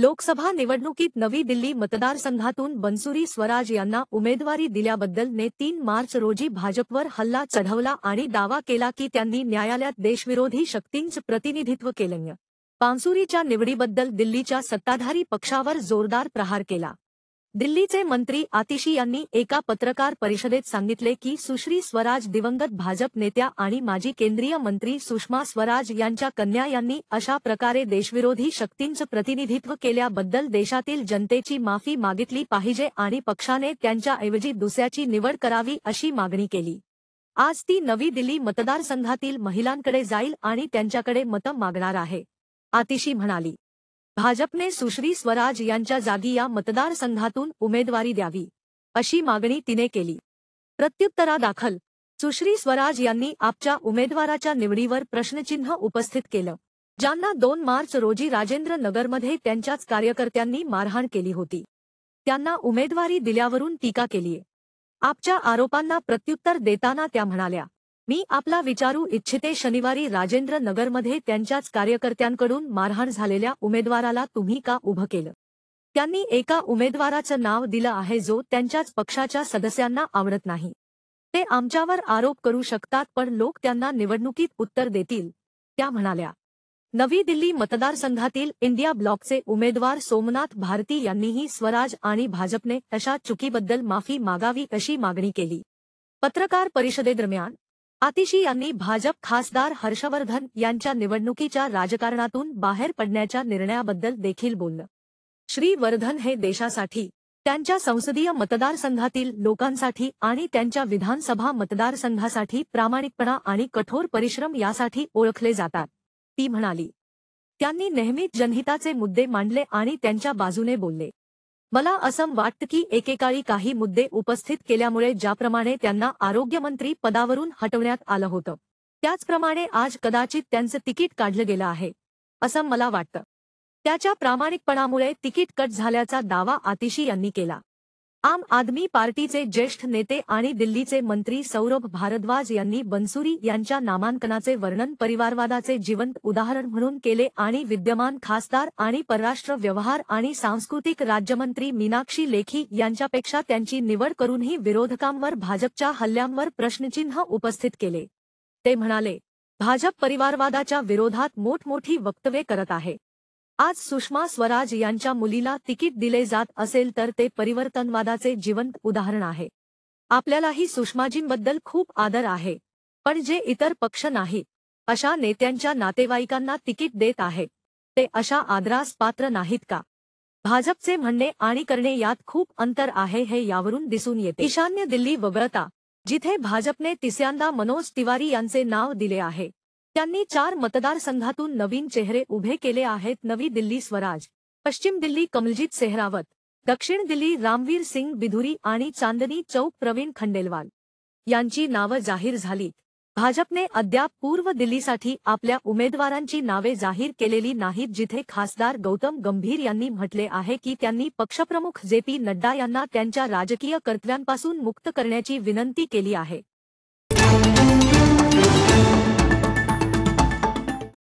लोकसभा निवडणुकीत नवी दिल्ली मतदारसंघातून बनसुरी स्वराज यांना उमेदवारी दिल्याबद्दल ने तीन मार्च रोजी भाजपवर हल्ला चढवला आणि दावा केला की त्यांनी न्यायालयात देशविरोधी शक्तींचं प्रतिनिधित्व केलं पानसुरीच्या निवडीबद्दल दिल्लीच्या सत्ताधारी पक्षावर जोरदार प्रहार केला दिल्लीचे मंत्री आतिशी यांनी एका पत्रकार परिषदेत सांगितले की सुश्री स्वराज दिवंगत भाजप नेत्या आणि माजी केंद्रीय मंत्री सुषमा स्वराज यांच्या कन्या यांनी अशा प्रकारे देशविरोधी शक्तींचं प्रतिनिधित्व केल्याबद्दल देशातील जनतेची माफी मागितली पाहिजे आणि पक्षाने त्यांच्याऐवजी दुसऱ्याची निवड करावी अशी मागणी केली आज ती नवी दिल्ली मतदारसंघातील महिलांकडे जाईल आणि त्यांच्याकडे मतं मागणार आहे आतिशी म्हणाली भाजपने सुश्री स्वराज यांच्या जागी या मतदारसंघातून उमेदवारी द्यावी अशी मागणी तिने केली प्रत्युत्तरादाखल सुश्री स्वराज यांनी आपच्या उमेदवाराच्या निवडीवर प्रश्नचिन्ह उपस्थित केलं ज्यांना दोन मार्च रोजी राजेंद्र नगरमध्ये त्यांच्याच कार्यकर्त्यांनी मारहाण केली होती त्यांना उमेदवारी दिल्यावरून टीका केलीये आपच्या आरोपांना प्रत्युत्तर देताना त्या म्हणाल्या मी आपला विचारू इच्छिते शनिवारी राजेंद्र नगरमध्ये त्यांच्याच कार्यकर्त्यांकडून मारहाण झालेल्या उमेदवाराला तुम्ही का उभं केलं त्यांनी एका उमेदवाराचं नाव दिलं आहे जो त्यांच्याच पक्षाच्या सदस्यांना आवडत नाही ते आमच्यावर आरोप करू शकतात पण लोक त्यांना निवडणुकीत उत्तर देतील त्या म्हणाल्या नवी दिल्ली मतदारसंघातील इंडिया ब्लॉकचे उमेदवार सोमनाथ भारती यांनीही स्वराज आणि भाजपने अशा चुकीबद्दल माफी मागावी अशी मागणी केली पत्रकार परिषदेदरम्यान आतिशी यांनी भाजप खासदार हर्षवर्धन यांच्या निवडणुकीच्या राजकारणातून बाहेर पडण्याच्या निर्णयाबद्दल देखील बोललं श्री वर्धन हे देशासाठी त्यांच्या संसदीय मतदारसंघातील लोकांसाठी आणि त्यांच्या विधानसभा मतदारसंघासाठी प्रामाणिकपणा आणि कठोर परिश्रम यासाठी ओळखले जातात ती म्हणाली त्यांनी नेहमीच जनहिताचे मुद्दे मांडले आणि त्यांच्या बाजूने बोलले मला असं वाटतं की एकेकाळी काही मुद्दे उपस्थित केल्यामुळे ज्याप्रमाणे त्यांना आरोग्यमंत्री पदावरून हटवण्यात आलं होतं त्याचप्रमाणे आज कदाचित त्यांचं तिकीट काढलं गेलं आहे असं मला वाटतं त्याच्या प्रामाणिकपणामुळे तिकीट कट झाल्याचा दावा आतिशी यांनी केला आम आदमी पार्टीचे ज्येष्ठ नेते आणि दिल्लीचे मंत्री सौरभ भारद्वाज यांनी बनसुरी यांच्या नामांकनाचे वर्णन परिवारवादाचे जिवंत उदाहरण म्हणून केले आणि विद्यमान खासदार आणि परराष्ट्र व्यवहार आणि सांस्कृतिक राज्यमंत्री मीनाक्षी लेखी यांच्यापेक्षा त्यांची निवड करूनही विरोधकांवर भाजपच्या हल्ल्यांवर प्रश्नचिन्ह उपस्थित केले ते म्हणाले भाजप परिवारवादाच्या विरोधात मोठमोठी वक्तव्ये करत आहे आज सुषमा स्वराज यांच्या मुलीला तिकीट दिले जात असेल तर ते परिवर्तनवादाचे जिवंत उदाहरण आहे आपल्यालाही सुषमाजींबद्दल खूप आदर आहे पण जे इतर पक्ष नाहीत अशा नेत्यांच्या नातेवाईकांना तिकीट देत आहे ते अशा आदरास पात्र नाहीत का भाजपचे म्हणणे आणि करणे यात खूप अंतर आहे हे यावरून दिसून येते ईशान्य दिल्ली वगळता जिथे भाजपने तिसऱ्यांदा मनोज तिवारी यांचे नाव दिले आहे त्यांनी चार मतदारसंघातून नवीन चेहरे उभे केले आहेत नवी दिल्ली स्वराज पश्चिम दिल्ली कमलजीत सेहरावत दक्षिण दिल्ली रामवीर सिंग बिधुरी आणि चांदनी चौक प्रवीण खंडेलवाल यांची नावं जाहीर झाली भाजपने अद्याप पूर्व दिल्लीसाठी आपल्या उमेदवारांची नावे जाहीर केलेली नाहीत जिथे खासदार गौतम गंभीर यांनी म्हटले आहे की त्यांनी पक्षप्रमुख जे पी नड्डा यांना त्यांच्या राजकीय कर्तव्यांपासून मुक्त करण्याची विनंती केली आहे